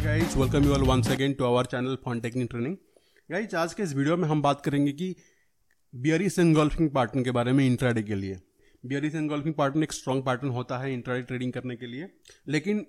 Hi guys welcome you all once again to our channel फॉन technique training guys आज के इस video में हम बात करेंगे कि बियरिस एनगोल्फिंग पार्टन के बारे में इंट्राडे के लिए बियरिस एनगोल्फिंग पार्टन एक स्ट्रॉन्ग पार्टन होता है इंट्राडे ट्रेडिंग करने के लिए लेकिन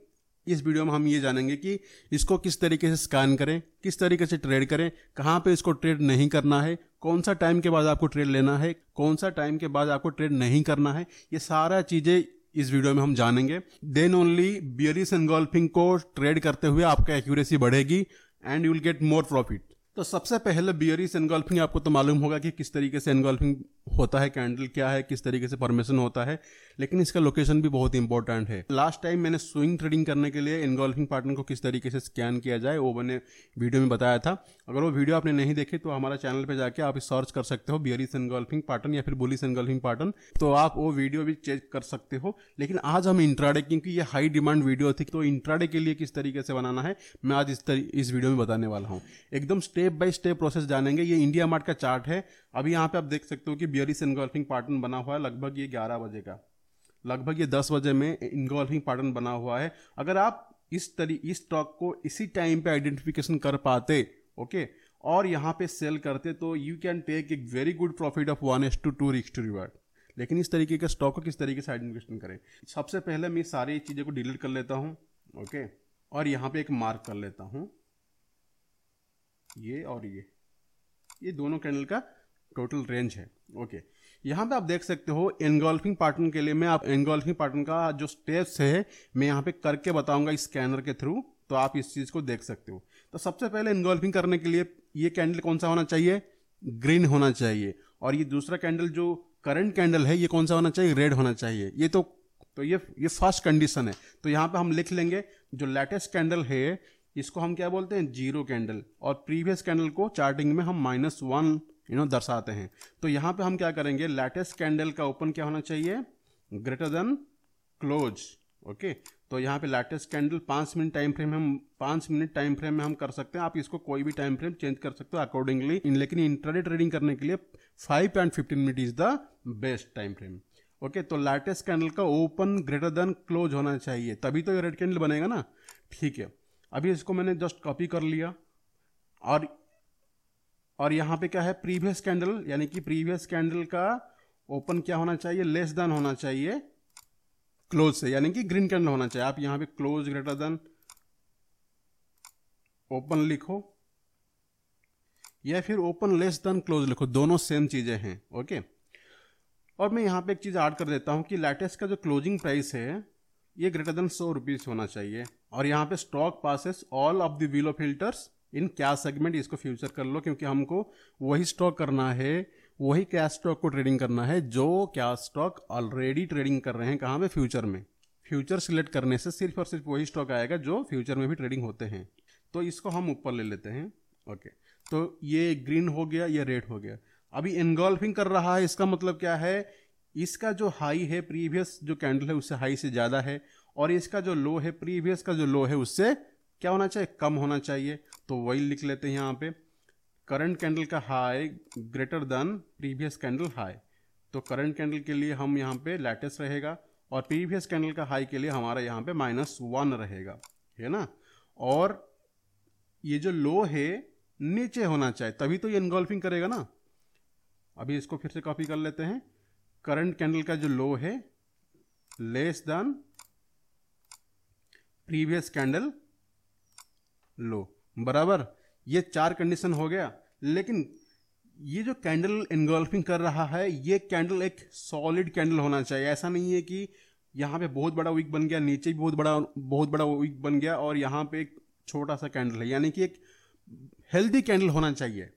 इस वीडियो में हम ये जानेंगे कि इसको किस तरीके से स्कैन करें किस तरीके से ट्रेड करें कहाँ पे इसको ट्रेड नहीं करना है कौन सा टाइम के बाद आपको ट्रेड लेना है कौन सा टाइम के बाद आपको ट्रेड नहीं करना है ये सारा चीज़ें इस वीडियो में हम जानेंगे देन ओनली बियरिस एनगोल्फिंग को ट्रेड करते हुए आपका एक्यूरेसी बढ़ेगी and you will get more profit तो सबसे पहले बियरिस एनगोल्फिंग आपको तो मालूम होगा कि किस तरीके से एनगोल्फिंग होता है कैंडल क्या है किस तरीके से परमिशन होता है लेकिन इसका लोकेशन भी बहुत इंपॉर्टेंट है लास्ट टाइम मैंने स्विंग ट्रेडिंग करने के लिए इनगोल्फिंग पार्टनर को किस तरीके से स्कैन किया जाए वो मैंने वीडियो में बताया था अगर वो वीडियो आपने नहीं देखे तो हमारा चैनल पर जाकर आप सर्च कर सकते हो बियरिस इनगोल्फिंग पार्टन या फिर बुलिस इनगोल्फिंग पार्टन तो आप वो वीडियो भी चेक कर सकते हो लेकिन आज हम इंट्राडे क्योंकि ये हाई डिमांड वीडियो थी तो इंट्राडे के लिए किस तरीके से बनाना है मैं आज इस इस वीडियो में बताने वाला हूँ एकदम स्टेप बाय स्टेप प्रोसेस जानेंगे ये इंडिया मार्ट का चार्ट है अभी यहाँ पे आप देख सकते हो कि बियरिस इनगोल्फिंग पार्टन बना हुआ है लगभग ये ग्यारह बजे का लगभग ये दस बजे में इनगोल्फिंग पार्टन बना हुआ है अगर आप इस तरी इस स्टॉक को इसी टाइम पे आइडेंटिफिकेशन कर पाते ओके और यहाँ पे सेल करते तो यू कैन टेक एक very good profit of one is to two रिक्स टू रिवर्ट लेकिन इस तरीके का स्टॉक को किस तरीके से आइडेंटिफिकेशन करें सबसे पहले मैं सारी चीज़ें को डिलीट कर लेता हूँ ओके और यहाँ पे एक मार्क कर लेता हूँ ये और ये ये दोनों कैंडल का टोटल रेंज है ओके okay. यहाँ पे आप देख सकते हो एनगोल्फिंग पैटर्न के लिए मैं आप एनगोल्फिंग पैटर्न का जो स्टेप्स है मैं यहाँ पे करके बताऊंगा स्कैनर के थ्रू तो आप इस चीज़ को देख सकते हो तो सबसे पहले एनगोल्फिंग करने के लिए ये कैंडल कौन सा होना चाहिए ग्रीन होना चाहिए और ये दूसरा कैंडल जो करंट कैंडल है ये कौन सा होना चाहिए रेड होना चाहिए ये तो तो ये ये फर्स्ट कंडीशन है तो यहाँ पे हम लिख लेंगे जो लेटेस्ट कैंडल है इसको हम क्या बोलते हैं जीरो कैंडल और प्रीवियस कैंडल को चार्टिंग में हम माइनस वन यू नो दर्शाते हैं तो यहां पे हम क्या करेंगे लेटेस्ट कैंडल का ओपन क्या होना चाहिए ग्रेटर देन क्लोज ओके तो यहाँ पे लेटेस्ट कैंडल पांच मिनट टाइम फ्रेम हम पांच मिनट टाइम फ्रेम में हम कर सकते हैं आप इसको कोई भी टाइम फ्रेम चेंज कर सकते हो अकॉर्डिंगली लेकिन इंटरनेट ट्रेडिंग करने के लिए five and fifteen minute is the best time frame okay तो लेटेस्ट कैंडल का ओपन ग्रेटर देन क्लोज होना चाहिए तभी तो ये रेड कैंडल बनेगा ना ठीक है अभी इसको मैंने जस्ट कॉपी कर लिया और और यहाँ पे क्या है प्रीवियस कैंडल यानी कि प्रीवियस कैंडल का ओपन क्या होना चाहिए लेस देन होना चाहिए क्लोज से यानी कि ग्रीन कैंडल होना चाहिए आप यहाँ पे क्लोज ग्रेटर देन ओपन लिखो या फिर ओपन लेस देन क्लोज लिखो दोनों सेम चीज़ें हैं ओके और मैं यहाँ पे एक चीज़ ऐड कर देता हूँ कि लेटेस्ट का जो क्लोजिंग प्राइस है ये ग्रेटर देन सौ रुपीज़ होना चाहिए और यहाँ पे stock passes all of the below filters in क्या सेगमेंट इसको फ्यूचर कर लो क्योंकि हमको वही स्टॉक करना है वही क्या स्टॉक को ट्रेडिंग करना है जो क्या स्टॉक ऑलरेडी ट्रेडिंग कर रहे हैं कहाँ पे फ्यूचर में फ्यूचर सिलेक्ट करने से सिर्फ और सिर्फ वही स्टॉक आएगा जो फ्यूचर में भी ट्रेडिंग होते हैं तो इसको हम ऊपर ले लेते हैं ओके तो ये ग्रीन हो गया या रेड हो गया अभी इनगोल्फिंग कर रहा है इसका मतलब क्या है इसका जो हाई है प्रीवियस जो कैंडल है उससे हाई से ज़्यादा है और इसका जो लो है प्रीवियस का जो लो है उससे क्या होना चाहिए कम होना चाहिए तो वही लिख लेते हैं यहाँ पे करंट कैंडल का high greater than previous candle high तो करंट कैंडल के लिए हम यहाँ पे लेटेस्ट रहेगा और प्रीवियस कैंडल का हाई के लिए हमारा यहाँ पे माइनस वन रहेगा है ना और ये जो लो है नीचे होना चाहिए तभी तो ये इनगोल्फिंग करेगा ना अभी इसको फिर से कॉपी कर लेते हैं करंट कैंडल का जो लो है less than previous candle low बराबर ये चार कंडीशन हो गया लेकिन ये जो कैंडल इनगोल्फिंग कर रहा है ये कैंडल एक सॉलिड कैंडल होना चाहिए ऐसा नहीं है कि यहाँ पे बहुत बड़ा वीक बन गया नीचे भी बहुत बड़ा बहुत बड़ा वीक बन गया और यहाँ पे एक छोटा सा कैंडल है यानी कि एक हेल्दी कैंडल होना चाहिए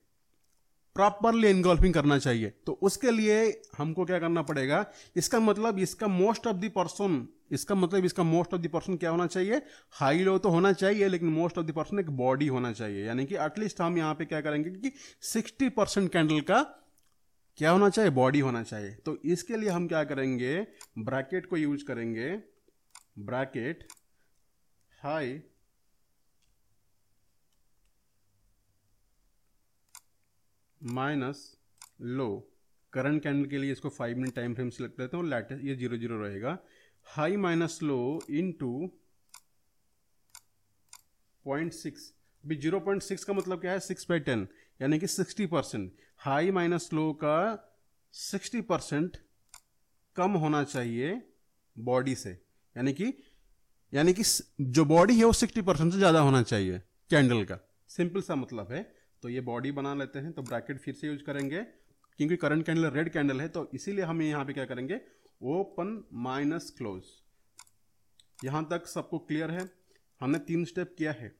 प्रॉपरली इनगोल्फिंग करना चाहिए तो उसके लिए हमको क्या करना पड़ेगा इसका मतलब इसका मोस्ट ऑफ द पर्सन इसका मतलब इसका मोस्ट ऑफ द पर्सन क्या होना चाहिए हाई लो तो होना चाहिए लेकिन मोस्ट ऑफ द पर्सन एक बॉडी होना चाहिए यानी कि एटलीस्ट हम यहाँ पे क्या करेंगे कि सिक्सटी परसेंट कैंडल का क्या होना चाहिए बॉडी होना चाहिए तो इसके लिए हम क्या करेंगे ब्रैकेट को यूज करेंगे bracket high minus low current candle के लिए इसको five minute time frame select करते हैं और लेटेस्ट ये जीरो जीरो रहेगा high minus low into point six अभी जीरो पॉइंट सिक्स का मतलब क्या है सिक्स बाई टेन यानी कि sixty percent high minus low का सिक्सटी परसेंट कम होना चाहिए बॉडी से यानी कि यानी कि जो बॉडी है वो सिक्सटी परसेंट से ज़्यादा होना चाहिए कैंडल का सिंपल सा मतलब है तो ये बॉडी बना लेते हैं तो ब्रैकेट फिर से यूज करेंगे क्योंकि करंट कैंडल रेड कैंडल है तो इसीलिए हम यहाँ पे क्या करेंगे ओपन माइनस क्लोज यहाँ तक सबको क्लियर है हमने तीन स्टेप किया है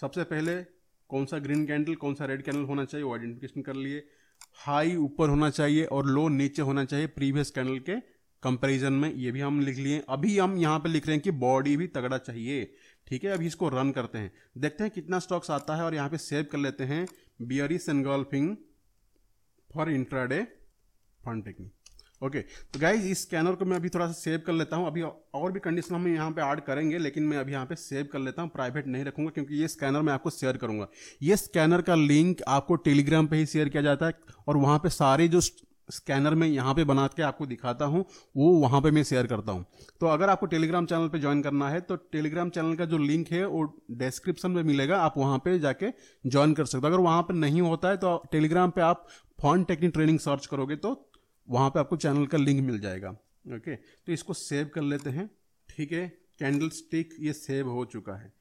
सबसे पहले कौन सा ग्रीन कैंडल कौन सा रेड कैंडल होना चाहिए वो आइडेंटिफिकेशन कर लिए हाई ऊपर होना चाहिए और लो नीचे होना चाहिए प्रीवियस कैंडल के कंपैरिजन में ये भी हम लिख लिए अभी हम यहाँ पे लिख रहे हैं कि बॉडी भी तगड़ा चाहिए ठीक है अभी इसको रन करते हैं देखते हैं कितना स्टॉक्स आता है और यहाँ पे सेव कर लेते हैं bearish engulfing for intraday fund technique okay तो गाइज इस स्कैनर को मैं अभी थोड़ा सा सेव कर लेता हूँ अभी और भी कंडीशन हम यहाँ पे ऐड करेंगे लेकिन मैं अभी यहाँ पे सेव कर लेता हूँ प्राइवेट नहीं रखूंगा क्योंकि ये स्कैनर मैं आपको शेयर करूंगा ये स्कैनर का लिंक आपको टेलीग्राम पे ही शेयर किया जाता है और वहाँ पे सारे जो स्कैनर में यहाँ पे बना के आपको दिखाता हूँ वो वहाँ पे मैं शेयर करता हूँ तो अगर आपको टेलीग्राम चैनल पे ज्वाइन करना है तो टेलीग्राम चैनल का जो लिंक है वो डिस्क्रिप्शन में मिलेगा आप वहाँ पे जाके ज्वाइन कर सकते हो अगर वहाँ पे नहीं होता है तो टेलीग्राम पे आप फॉन टेक्निक ट्रेनिंग सर्च करोगे तो वहाँ पे आपको चैनल का लिंक मिल जाएगा ओके तो इसको सेव कर लेते हैं ठीक है कैंडल स्टिक ये सेव हो चुका है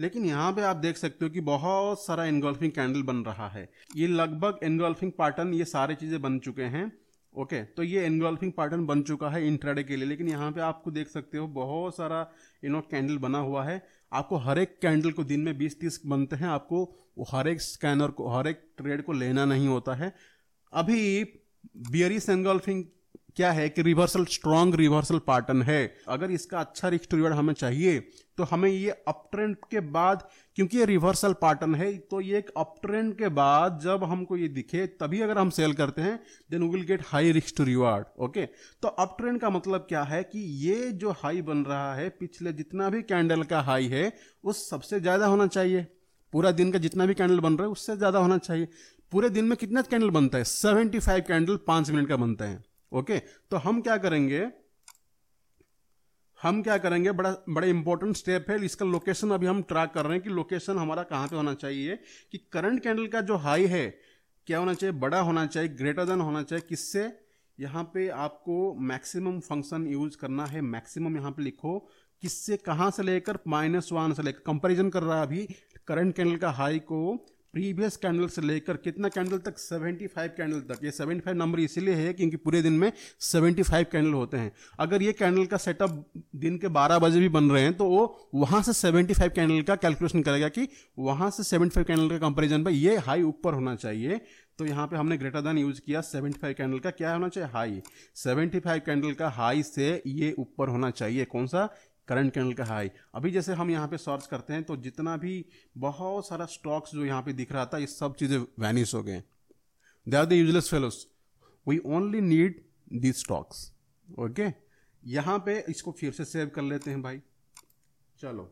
लेकिन यहाँ पे आप देख सकते हो कि बहुत सारा एनगोल्फिंग कैंडल बन रहा है ये लगभग एनगोल्फिंग पैटर्न ये सारे चीज़ें बन चुके हैं ओके तो ये एनगोल्फिंग पैटर्न बन चुका है इंट्राडे के लिए लेकिन यहाँ पे आपको देख सकते हो बहुत सारा यू नो कैंडल बना हुआ है आपको हर एक कैंडल को दिन में बीस तीस बनते हैं आपको हर एक स्कैनर को हर एक ट्रेड को लेना नहीं होता है अभी बियरिस एनगोल्फिंग क्या है कि रिवर्सल स्ट्रांग रिवर्सल पैटर्न है अगर इसका अच्छा रिक्स टू रिवॉर्ड हमें चाहिए तो हमें ये अपट्रेंड के बाद क्योंकि ये रिवर्सल पैटर्न है तो ये एक अपट्रेंड के बाद जब हमको ये दिखे तभी अगर हम सेल करते हैं then will get high risk to reward okay तो अपट्रेंड का मतलब क्या है कि ये जो हाई बन रहा है पिछले जितना भी कैंडल का हाई है उस सबसे ज़्यादा होना चाहिए पूरा दिन का जितना भी कैंडल बन रहा है उससे ज़्यादा होना चाहिए पूरे दिन में कितना कैंडल बनता है सेवेंटी फाइव कैंडल पाँच मिनट का बनता है ओके तो हम क्या करेंगे हम क्या करेंगे बड़ा बड़ा इंपॉर्टेंट स्टेप है इसका लोकेशन अभी हम ट्रैक कर रहे हैं कि लोकेशन हमारा कहाँ पे होना चाहिए कि करंट कैंडल का जो हाई है क्या होना चाहिए बड़ा होना चाहिए ग्रेटर देन होना चाहिए किससे यहाँ पे आपको मैक्सिमम फंक्शन यूज करना है मैक्सिमम यहाँ पे लिखो किससे कहाँ से लेकर माइनस वन से लेकर कंपेरिजन कर रहा है अभी करंट कैंडल का हाई को प्रीवियस कैंडल से लेकर कितना कैंडल तक 75 कैंडल तक ये 75 नंबर इसीलिए है क्योंकि पूरे दिन में 75 कैंडल होते हैं अगर ये कैंडल का सेटअप दिन के 12 बजे भी बन रहे हैं तो वो वहाँ से 75 कैंडल का कैलकुलेशन करेगा कि वहाँ से 75 कैंडल का कंपेरिजन पर ये हाई ऊपर होना चाहिए तो यहाँ पे हमने ग्रेटर दैन यूज किया 75 कैंडल का क्या होना चाहिए हाई 75 कैंडल का हाई से ये ऊपर होना चाहिए कौन सा करंट कैंडल का हाई अभी जैसे हम यहाँ पे सर्च करते हैं तो जितना भी बहुत सारा स्टॉक्स जो यहाँ पे दिख रहा था ये सब चीज़ें वैनिश हो गए they are the useless fellows we only need the stocks okay यहाँ पे इसको फिर से सेव कर लेते हैं भाई चलो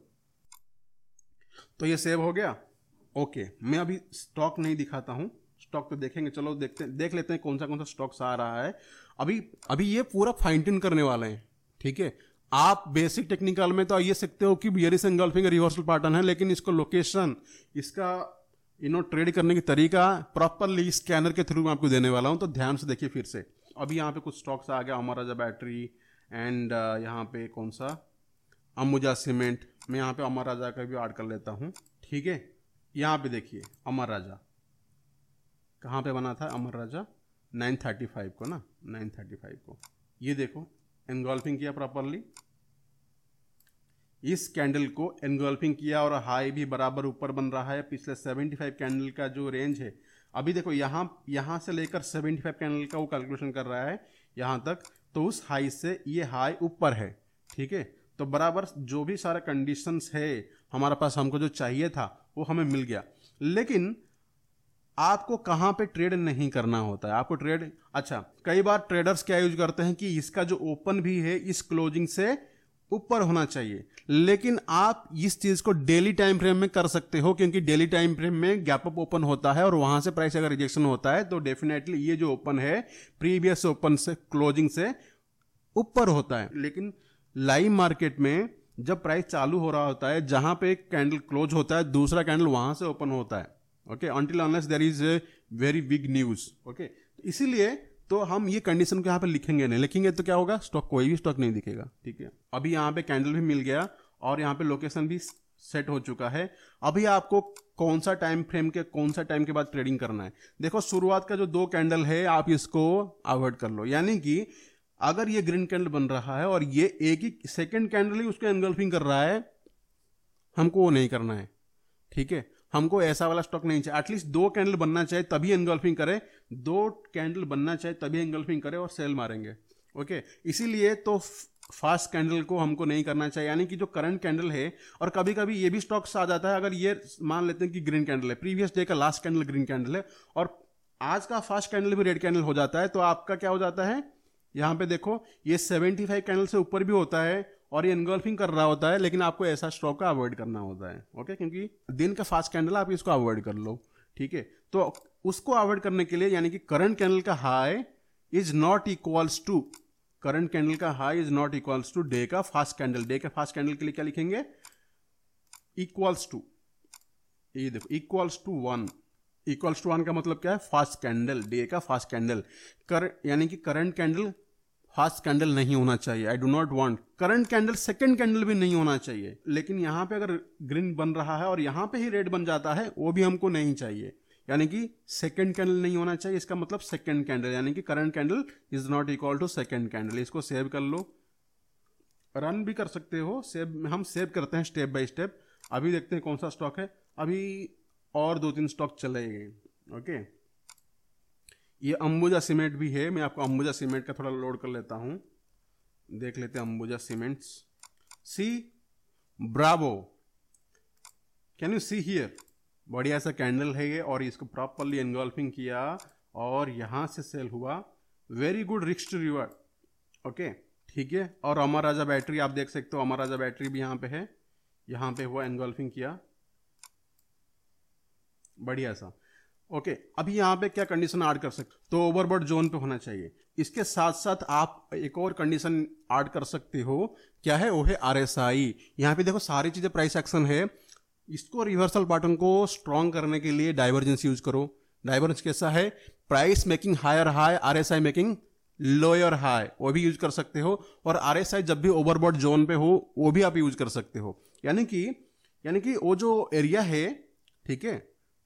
तो ये सेव हो गया ओके मैं अभी स्टॉक नहीं दिखाता हूँ स्टॉक तो देखेंगे चलो देखते देख लेते हैं कौन सा कौन सा स्टॉक्स आ रहा है अभी अभी ये पूरा फाइनटेन करने वाले हैं ठीक है आप बेसिक टेक्निकल में तो ये सीखते हो कि बियरिस एंगल्फिंग रिवर्सल पैटर्न है लेकिन इसको लोकेशन इसका यू नो ट्रेड करने की तरीका प्रॉपरली स्कैनर के थ्रू मैं आपको देने वाला हूँ तो ध्यान से देखिए फिर से अभी यहाँ पे कुछ स्टॉक्स आ गया अमर राजा बैटरी एंड यहाँ पे कौन सा अम्बुजा सीमेंट मैं यहाँ पे अमर राजा का भी ऐड कर लेता हूँ ठीक है यहाँ पे देखिए अमर राजा कहाँ पे बना था अमर राजा 935 को ना 935 को ये देखो एंगोल्फिंग किया प्रॉपरली इस कैंडल को एनगोल्फिंग किया और हाई भी बराबर ऊपर बन रहा है पिछले 75 कैंडल का जो रेंज है अभी देखो यहाँ यहाँ से लेकर 75 कैंडल का वो कैलकुलेशन कर रहा है यहाँ तक तो उस हाई से ये हाई ऊपर है ठीक है तो बराबर जो भी सारा कंडीशंस है हमारे पास हमको जो चाहिए था वो हमें मिल गया लेकिन आपको कहाँ पे ट्रेड नहीं करना होता है आपको ट्रेड अच्छा कई बार ट्रेडर्स क्या यूज करते हैं कि इसका जो ओपन भी है इस क्लोजिंग से ऊपर होना चाहिए लेकिन आप इस चीज को डेली टाइम फ्रेम में कर सकते हो क्योंकि डेली टाइम फ्रेम में गैप अप ओपन होता है और वहां से प्राइस अगर रिजेक्शन होता है तो डेफिनेटली ये जो ओपन है प्रीवियस ओपन से क्लोजिंग से ऊपर होता है लेकिन लाइव मार्केट में जब प्राइस चालू हो रहा होता है जहां पे एक कैंडल क्लोज होता है दूसरा कैंडल वहां से ओपन होता है okay until unless there is a very big news okay इसीलिए तो हम ये कंडीशन को यहाँ पर लिखेंगे नहीं लिखेंगे तो क्या होगा स्टॉक कोई भी स्टॉक नहीं दिखेगा ठीक है अभी यहाँ पे कैंडल भी मिल गया और यहाँ पे लोकेशन भी सेट हो चुका है अभी आपको कौन सा टाइम फ्रेम के कौन सा टाइम के बाद ट्रेडिंग करना है देखो शुरुआत का जो दो कैंडल है आप इसको अवॉइड कर लो यानी कि अगर ये ग्रीन कैंडल बन रहा है और ये एक ही सेकेंड कैंडल ही उसको एनगल्फिंग कर रहा है हमको वो नहीं करना है ठीक है हमको ऐसा वाला स्टॉक नहीं चाहिए एटलीस्ट दो कैंडल बनना चाहिए तभी एनगल्फिंग करें दो कैंडल बनना चाहिए तभी एनगल्फिंग करें और सेल मारेंगे ओके इसीलिए तो फास्ट कैंडल को हमको नहीं करना चाहिए यानी कि जो करंट कैंडल है और कभी कभी ये भी स्टॉक्स आ जाता है अगर ये मान लेते हैं कि ग्रीन कैंडल है प्रीवियस डे का लास्ट कैंडल ग्रीन कैंडल है और आज का फास्ट कैंडल भी रेड कैंडल हो जाता है तो आपका क्या हो जाता है यहाँ पे देखो ये सेवेंटी फाइव कैंडल से ऊपर भी होता है और ये इनगोल्फिंग कर रहा होता है लेकिन आपको ऐसा स्ट्रोक का अवॉइड करना होता है ओके क्योंकि दिन का फास्ट कैंडल आप इसको अवॉइड कर लो ठीक है तो उसको अवॉइड करने के लिए यानी कि करंट कैंडल का high is not equals to current candle का high is not equals to day का फास्ट कैंडल डे का फास्ट कैंडल के लिए क्या लिखेंगे इक्वल्स टू ये देखो equals to one equals to one का मतलब क्या है फास्ट कैंडल डे का फास्ट कैंडल कर यानी कि करंट कैंडल फास्ट कैंडल नहीं होना चाहिए I do not want current candle second candle भी नहीं होना चाहिए लेकिन यहाँ पे अगर ग्रीन बन रहा है और यहाँ पे ही रेड बन जाता है वो भी हमको नहीं चाहिए यानी कि सेकेंड कैंडल नहीं होना चाहिए इसका मतलब सेकेंड कैंडल यानी कि current candle is not equal to second candle इसको सेव कर लो रन भी कर सकते हो सेव हम सेव करते हैं स्टेप बाय स्टेप अभी देखते हैं कौन सा स्टॉक है अभी और दो तीन स्टॉक चले गए ओके ये अंबुजा सीमेंट भी है मैं आपको अंबुजा सीमेंट का थोड़ा लोड कर लेता हूँ देख लेते हैं Ambuja cements see bravo can you see here बढ़िया सा कैंडल है ये और इसको प्रॉपरली एनगोल्फिंग किया और यहाँ से सेल हुआ वेरी गुड रिक्स टू रिवर्ड ओके ठीक है और अमर राजा बैटरी आप देख सकते हो अमर राजा बैटरी भी यहाँ पे है यहाँ पे हुआ एनगोल्फिंग किया बढ़िया सा ओके okay, अभी यहाँ पे क्या कंडीशन ऐड कर सकते तो ओवरबर्ड जोन पे होना चाहिए इसके साथ साथ आप एक और कंडीशन ऐड कर सकते हो क्या है वो है आर एस आई यहाँ पे देखो सारी चीज़ें प्राइस एक्शन है इसको रिवर्सल पैटर्न को स्ट्रॉन्ग करने के लिए डाइवर्जेंस यूज करो डाइवर्जेंस कैसा है price making higher high R S I making lower high वो भी यूज कर सकते हो और आर एस आई जब भी ओवरबर्ड जोन पे हो वो भी आप यूज कर सकते हो यानी कि यानी कि वो जो एरिया है ठीक है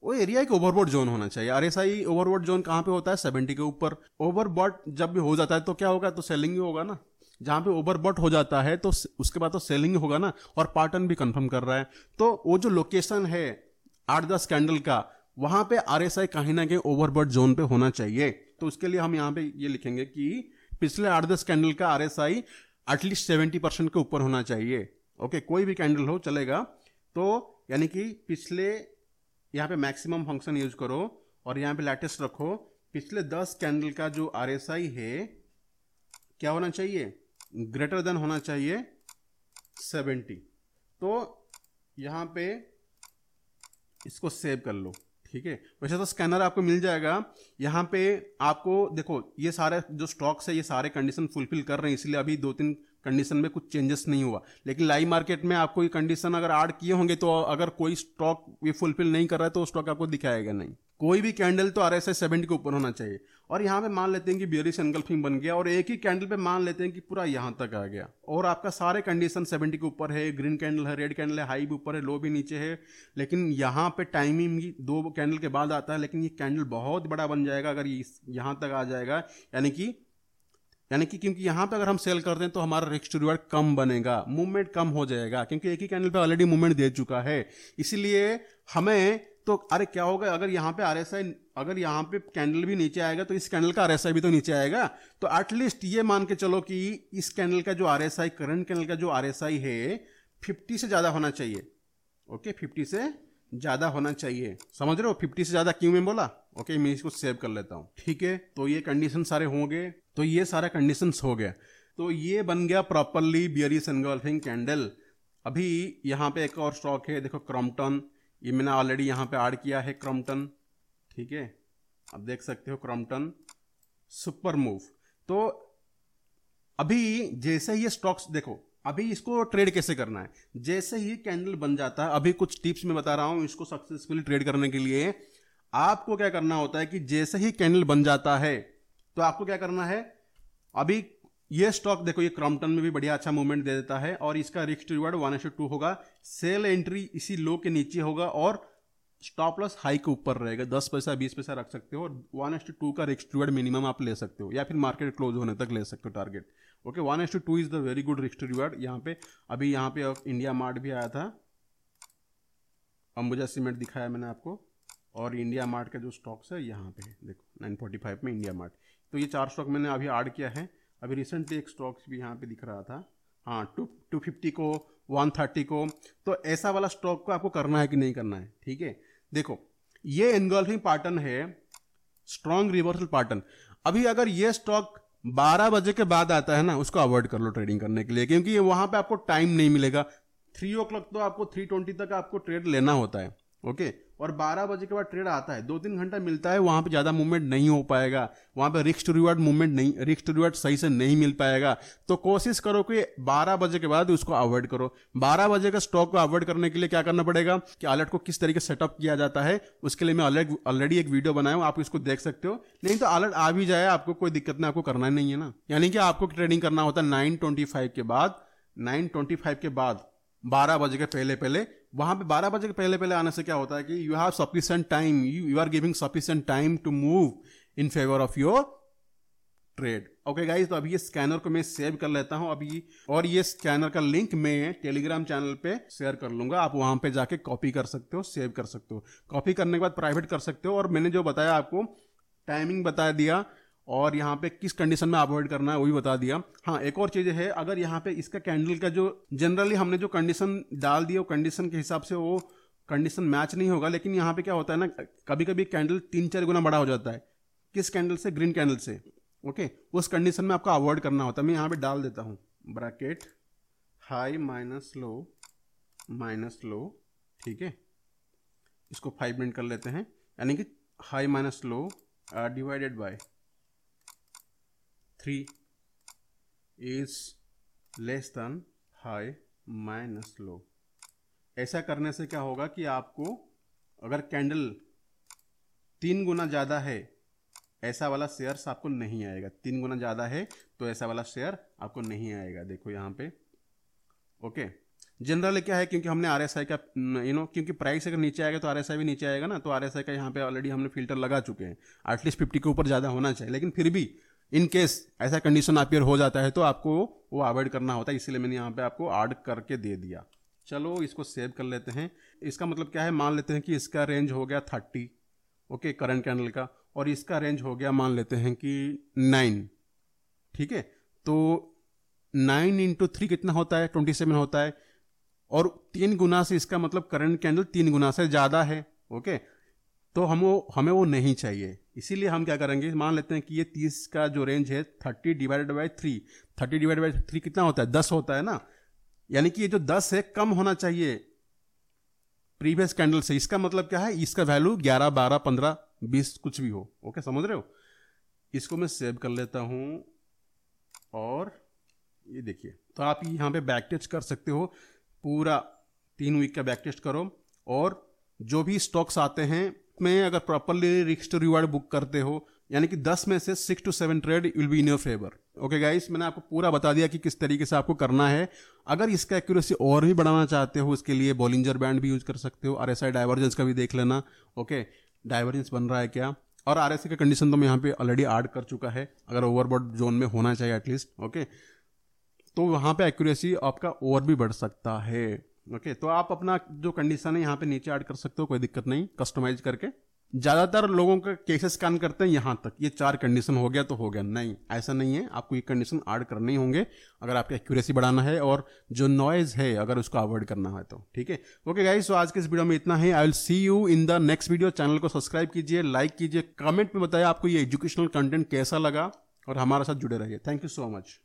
वो एरिया एक ओवरबोर्ड जोन होना चाहिए R S I overbought zone कहाँ पे होता है सेवेंटी के ऊपर ओवरबोर्ड जब भी हो जाता है तो क्या होगा तो सेलिंग ही होगा ना जहाँ पे ओवरबॉट हो जाता है तो उसके बाद तो सेलिंग होगा ना और पार्टन भी कंफर्म कर रहा है तो वो जो लोकेशन है आठ दस कैंडल का वहां पे आर एस आई कहीं ना कहीं ओवरबर्ड जोन पे होना चाहिए तो उसके लिए हम यहाँ पे ये लिखेंगे कि पिछले आठ दस कैंडल का R S I at least seventy percent के ऊपर होना चाहिए ओके कोई भी कैंडल हो चलेगा तो यानी कि पिछले यहाँ पे मैक्सिमम फंक्शन यूज करो और यहाँ पे लेटेस्ट रखो पिछले दस कैंडल का जो आर है क्या होना चाहिए ग्रेटर देन होना चाहिए सेवेंटी तो यहाँ पे इसको सेव कर लो ठीक है वैसे तो स्कैनर आपको मिल जाएगा यहाँ पे आपको देखो ये सारे जो स्टॉक्स है ये सारे कंडीशन फुलफिल कर रहे हैं इसलिए अभी दो तीन कंडीशन में कुछ चेंजेस नहीं हुआ लेकिन लाइव मार्केट में आपको ये कंडीशन अगर आड किए होंगे तो अगर कोई स्टॉक ये फुलफिल नहीं कर रहा है तो स्टॉक आपको दिखाएगा नहीं कोई भी कैंडल तो आर एस आई सेवेंटी के ऊपर होना चाहिए और यहाँ पे मान लेते हैं कि बियरिश एनगल्फिंग बन गया और एक ही कैंडल पे मान लेते हैं कि पूरा यहाँ तक आ गया और आपका सारे कंडीशन सेवेंटी के ऊपर है ग्रीन कैंडल है रेड कैंडल है हाई भी ऊपर है लो भी नीचे है लेकिन यहाँ पे टाइमिंग दो कैंडल के बाद आता है लेकिन ये कैंडल बहुत बड़ा बन जाएगा अगर यहाँ तक आ जाएगा यानी कि यानी कि क्योंकि यहाँ पे अगर हम सेल कर दें तो हमारा रिक्स टू रिवार्ड कम बनेगा मूवमेंट कम हो जाएगा क्योंकि एक ही कैंडल पे ऑलरेडी मूवमेंट दे चुका है इसीलिए हमें तो अरे क्या होगा अगर यहाँ पे आर अगर यहाँ पे कैंडल भी नीचे आएगा तो इस कैंडल का आर भी तो नीचे आएगा तो एटलीस्ट ये मान के चलो कि इस कैंडल का जो R S I current candle का जो आर एस आई है फिफ्टी से ज़्यादा होना चाहिए ओके फिफ्टी से ज़्यादा होना चाहिए समझ रहे हो फिफ्टी से ज़्यादा क्यों मैं बोला ओके मैं इसको सेव कर लेता हूँ ठीक है तो ये कंडीशन सारे होंगे तो ये सारा कंडीशंस हो गया तो ये बन गया प्रॉपरली बियरी सनगोल्फिंग कैंडल अभी यहाँ पे एक और स्टॉक है देखो क्रॉम्पटन ये मैंने ऑलरेडी यहाँ पे ऐड किया है क्रॉम्पटन ठीक है अब देख सकते हो क्रॉम्पटन सुपर मूव तो अभी जैसे ये स्टॉक्स देखो अभी इसको ट्रेड कैसे करना है जैसे ही कैंडल बन जाता है अभी कुछ टिप्स मैं बता रहा हूँ इसको सक्सेसफुली ट्रेड करने के लिए आपको क्या करना होता है कि जैसे ही कैंडल बन जाता है तो आपको क्या करना है अभी ये स्टॉक देखो ये क्रॉम्पटन में भी बढ़िया अच्छा मूवमेंट दे देता है और इसका रिक्स रिवार्ड वन एशो टू होगा सेल एंट्री इसी लो के नीचे होगा और स्टॉप लॉस हाई के ऊपर रहेगा दस पैसा बीस पैसा रख सकते हो और वन एस टू का रिक्स रिवार्ड मिनिमम आप ले सकते हो या फिर मार्केट क्लोज होने तक ले सकते हो target okay one is to is the very good रिक्स रिवार्ड यहाँ पे अभी यहाँ पे इंडिया मार्ट भी आया था अंबुजा सीमेंट दिखाया मैंने आपको और इंडिया मार्ट का जो स्टॉक्स है यहाँ पे देखो फाइव में इंडिया मार्ट तो ये चार स्टॉक मैंने अभी ऐड किया है अभी रिसेंटली एक स्टॉक्स भी यहाँ पे दिख रहा था हाँ टू टू फिफ्टी को वन थर्टी को तो ऐसा वाला स्टॉक को आपको करना है कि नहीं करना है ठीक है देखो ये एनगोल्फिंग पैटर्न है स्ट्रॉन्ग रिवर्सल पैटर्न अभी अगर ये स्टॉक 12 बजे के बाद आता है ना उसको अवॉइड कर लो ट्रेडिंग करने के लिए क्योंकि वहां पे आपको टाइम नहीं मिलेगा थ्री ओ क्लॉक तो आपको थ्री ट्वेंटी तक आपको ट्रेड लेना होता है ओके और 12 बजे के बाद ट्रेड आता है दो तीन घंटा मिलता है वहाँ पे ज़्यादा मूवमेंट नहीं हो पाएगा वहाँ पे रिक्स टू रिवार्ड मूवमेंट नहीं रिक्स टू रिवार्ड सही से नहीं मिल पाएगा तो कोशिश करो कि 12 बजे के बाद उसको अवॉइड करो 12 बजे का स्टॉक को अवॉइड करने के लिए क्या करना पड़ेगा कि अलर्ट को किस तरीके से सेटअप किया जाता है उसके लिए मैं अलर्ट ऑलरेडी एक वीडियो बनाया हूँ आप इसको देख सकते हो नहीं तो अलर्ट आ भी जाए आपको कोई दिक्कत नहीं आपको करना नहीं है ना यानी कि आपको ट्रेडिंग करना होता है नाइन के बाद नाइन के बाद बारह बजे के पहले पहले वहाँ पे बारह बजे के पहले पहले आने से क्या होता है कि you have sufficient time you are giving sufficient time to move in favour of your trade okay guys तो अभी ये स्कैनर को मैं सेव कर लेता हूँ अभी और ये स्कैनर का लिंक मैं टेलीग्राम चैनल पे शेयर कर लूंगा आप वहाँ पे जाके कॉपी कर सकते हो सेव कर सकते हो कॉपी करने के बाद प्राइवेट कर सकते हो और मैंने जो बताया आपको टाइमिंग बता दिया और यहाँ पे किस कंडीशन में अवॉइड करना है वही बता दिया हाँ एक और चीज़ है अगर यहाँ पे इसका कैंडल का जो जनरली हमने जो कंडीशन डाल दिया वो कंडीशन के हिसाब से वो कंडीशन मैच नहीं होगा लेकिन यहाँ पे क्या होता है ना कभी कभी कैंडल तीन चार गुना बड़ा हो जाता है किस कैंडल से ग्रीन कैंडल से ओके उस कंडीशन में आपको अवॉइड करना होता है मैं यहाँ पर डाल देता हूँ bracket high minus low minus low ठीक है इसको फाइव मिनट कर लेते हैं यानी कि high minus low divided by three is less than high minus low ऐसा करने से क्या होगा कि आपको अगर कैंडल तीन गुना ज़्यादा है ऐसा वाला शेयर्स आपको नहीं आएगा तीन गुना ज़्यादा है तो ऐसा वाला शेयर आपको नहीं आएगा देखो यहाँ पे ओके जनरल क्या है क्योंकि हमने आर का यू नो क्योंकि प्राइस अगर नीचे आएगा तो आर भी नीचे आएगा ना तो आर का यहाँ पे ऑलरेडी हमने फिल्टर लगा चुके हैं एटलीस्ट फिफ्टी के ऊपर ज़्यादा होना चाहिए लेकिन फिर भी इन केस ऐसा कंडीशन अपियर हो जाता है तो आपको वो अवॉइड करना होता है इसीलिए मैंने यहाँ पे आपको ऐड करके दे दिया चलो इसको सेव कर लेते हैं इसका मतलब क्या है मान लेते हैं कि इसका रेंज हो गया थर्टी ओके करंट कैंडल का और इसका रेंज हो गया मान लेते हैं कि नाइन ठीक है तो नाइन इंटू थ्री कितना होता है ट्वेंटी सेवन होता है और तीन गुना से इसका मतलब करंट कैंडल तीन गुना से ज़्यादा है ओके तो हम वो हमें वो नहीं चाहिए इसीलिए हम क्या करेंगे मान लेते हैं कि ये तीस का जो रेंज है thirty divided by three thirty divided by three कितना होता है दस होता है ना यानी कि ये जो दस है कम होना चाहिए प्रीवियस कैंडल से इसका मतलब क्या है इसका वैल्यू ग्यारह बारह पंद्रह बीस कुछ भी हो ओके समझ रहे हो इसको मैं सेव कर लेता हूँ और ये देखिए तो आप यहाँ पे बैक टेस्ट कर सकते हो पूरा तीन वीक का बैक टेस्ट करो और जो भी स्टॉक्स आते हैं में अगर प्रॉपरली रिक्स टू रिवार्ड बुक करते हो यानी कि दस में से six to seven trade will be in your favour okay guys मैंने आपको पूरा बता दिया कि किस तरीके से आपको करना है अगर इसका एक्यूरेसी और भी बढ़ाना चाहते हो उसके लिए बॉलिंजर बैंड भी यूज कर सकते हो आर एस आई डाइवर्जेंस का भी देख लेना ओके डाइवर्जेंस बन रहा है क्या और आर एस का कंडीशन तो मैं यहाँ पे ऑलरेडी ऐड कर चुका है अगर ओवरबोर्ड जोन में होना चाहिए एटलीस्ट ओके तो वहाँ पे एक्यूरेसी आपका और भी बढ़ सकता है ओके तो आप अपना जो कंडीशन है यहाँ पे नीचे ऐड कर सकते हो कोई दिक्कत नहीं कस्टमाइज करके ज्यादातर लोगों का केसेस स्कैन करते हैं यहाँ तक ये चार कंडीशन हो गया तो हो गया नहीं ऐसा नहीं है आपको ये कंडीशन ऐड करने ही होंगे अगर आपकी एक्यूरेसी बढ़ाना है और जो नॉइज है अगर उसको अवॉइड करना है तो ठीक है ओके गाइस सो आज के इस वीडियो में इतना है I will see you in the next video channel को सब्सक्राइब कीजिए लाइक कीजिए कमेंट में बताया आपको ये एजुकेशनल कंटेंट कैसा लगा और हमारे साथ जुड़े रहिए थैंक यू सो मच